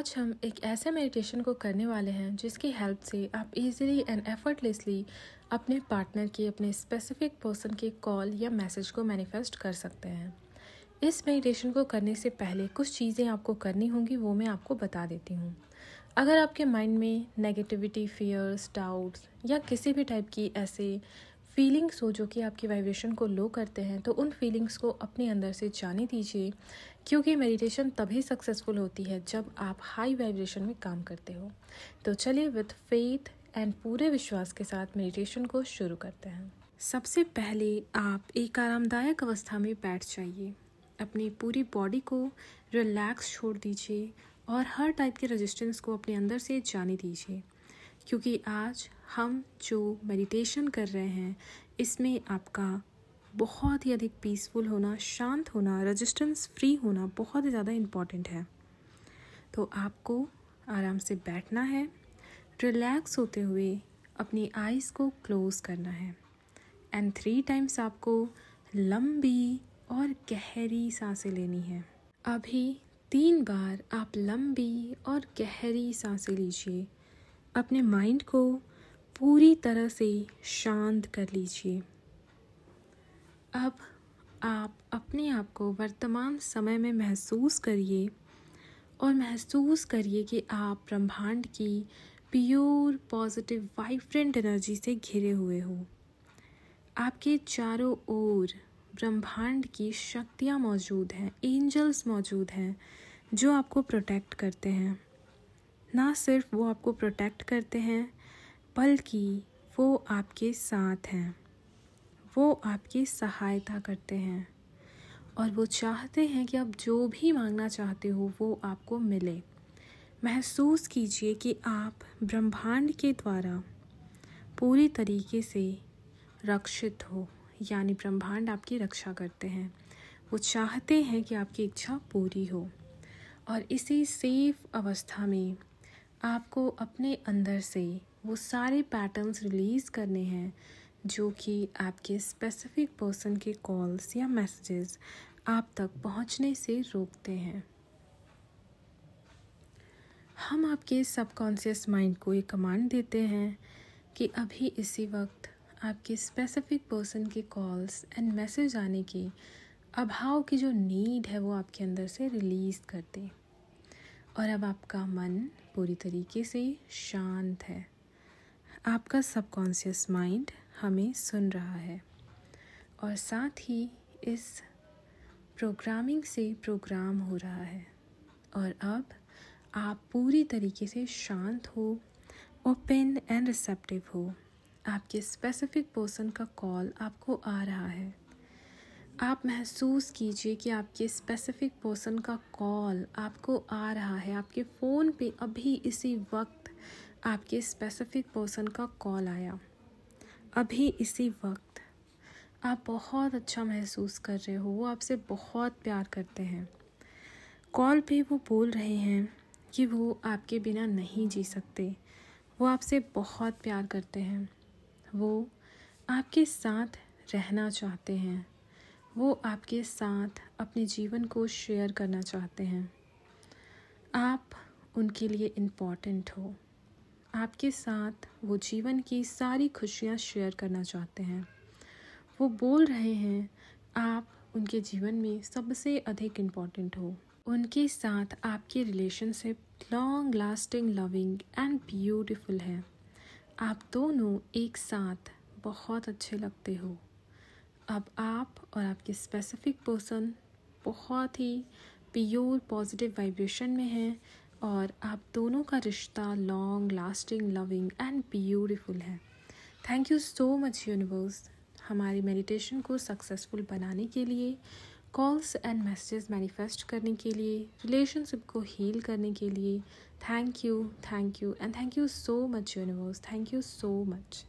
आज हम एक ऐसे मेडिटेशन को करने वाले हैं जिसकी हेल्प से आप इजीली एंड एफर्टलेसली अपने पार्टनर की अपने स्पेसिफिक पर्सन के कॉल या मैसेज को मैनिफेस्ट कर सकते हैं इस मेडिटेशन को करने से पहले कुछ चीज़ें आपको करनी होंगी वो मैं आपको बता देती हूँ अगर आपके माइंड में नेगेटिविटी फियर्स डाउट्स या किसी भी टाइप की ऐसे फीलिंग्स हो जो कि आपकी वाइब्रेशन को लो करते हैं तो उन फीलिंग्स को अपने अंदर से जाने दीजिए क्योंकि मेडिटेशन तभी सक्सेसफुल होती है जब आप हाई वाइब्रेशन में काम करते हो तो चलिए विथ फेथ एंड पूरे विश्वास के साथ मेडिटेशन को शुरू करते हैं सबसे पहले आप एक आरामदायक अवस्था में बैठ जाइए अपनी पूरी बॉडी को रिलैक्स छोड़ दीजिए और हर टाइप के रेजिस्टेंस को अपने अंदर से जाने दीजिए क्योंकि आज हम जो मेडिटेशन कर रहे हैं इसमें आपका बहुत ही अधिक पीसफुल होना शांत होना रजिस्टेंस फ्री होना बहुत ही ज़्यादा इम्पॉर्टेंट है तो आपको आराम से बैठना है रिलैक्स होते हुए अपनी आइज़ को क्लोज़ करना है एंड थ्री टाइम्स आपको लंबी और गहरी सांसें लेनी है अभी तीन बार आप लंबी और गहरी सांसें लीजिए अपने माइंड को पूरी तरह से शांत कर लीजिए अब आप अपने आप को वर्तमान समय में महसूस करिए और महसूस करिए कि आप ब्रह्मांड की प्योर पॉजिटिव वाइब्रेंट एनर्जी से घिरे हुए हो आपके चारों ओर ब्रह्मांड की शक्तियाँ मौजूद हैं एंजल्स मौजूद हैं जो आपको प्रोटेक्ट करते हैं ना सिर्फ वो आपको प्रोटेक्ट करते हैं बल्कि वो आपके साथ हैं वो आपकी सहायता करते हैं और वो चाहते हैं कि आप जो भी मांगना चाहते हो वो आपको मिले महसूस कीजिए कि आप ब्रह्मांड के द्वारा पूरी तरीके से रक्षित हो यानी ब्रह्मांड आपकी रक्षा करते हैं वो चाहते हैं कि आपकी इच्छा पूरी हो और इसी सेफ अवस्था में आपको अपने अंदर से वो सारे पैटर्न्स रिलीज़ करने हैं जो कि आपके स्पेसिफिक पर्सन के कॉल्स या मैसेजेस आप तक पहुंचने से रोकते हैं हम आपके सबकॉन्शियस माइंड को ये कमांड देते हैं कि अभी इसी वक्त आपके स्पेसिफिक पर्सन के कॉल्स एंड मैसेज आने की अभाव की जो नीड है वो आपके अंदर से रिलीज़ कर दें और अब आपका मन पूरी तरीके से शांत है आपका सबकॉन्शियस माइंड हमें सुन रहा है और साथ ही इस प्रोग्रामिंग से प्रोग्राम हो रहा है और अब आप पूरी तरीके से शांत हो ओपन एंड रिसेप्टिव हो आपके स्पेसिफिक पर्सन का कॉल आपको आ रहा है आप महसूस कीजिए कि आपके स्पेसिफिक पर्सन का कॉल आपको आ रहा है आपके फ़ोन पे अभी इसी वक्त आपके स्पेसिफिक पर्सन का कॉल आया अभी इसी वक्त आप बहुत अच्छा महसूस कर रहे हो वो आपसे बहुत प्यार करते हैं कॉल पे वो बोल रहे हैं कि वो आपके बिना नहीं जी सकते वो आपसे बहुत प्यार करते हैं वो आपके साथ रहना चाहते हैं वो आपके साथ अपने जीवन को शेयर करना चाहते हैं आप उनके लिए इम्पॉर्टेंट हो आपके साथ वो जीवन की सारी खुशियाँ शेयर करना चाहते हैं वो बोल रहे हैं आप उनके जीवन में सबसे अधिक इम्पॉर्टेंट हो उनके साथ आपकी relationship long lasting loving and beautiful है आप दोनों एक साथ बहुत अच्छे लगते हो अब आप और आपके स्पेसिफिक पर्सन बहुत ही प्योर पॉजिटिव वाइब्रेशन में हैं और आप दोनों का रिश्ता long lasting loving and beautiful है thank you so much universe हमारी मेडिटेशन को सक्सेसफुल बनाने के लिए कॉल्स एंड मैसेजेस मैनिफेस्ट करने के लिए रिलेशनशिप को हील करने के लिए thank you thank you and thank you so much universe thank you so much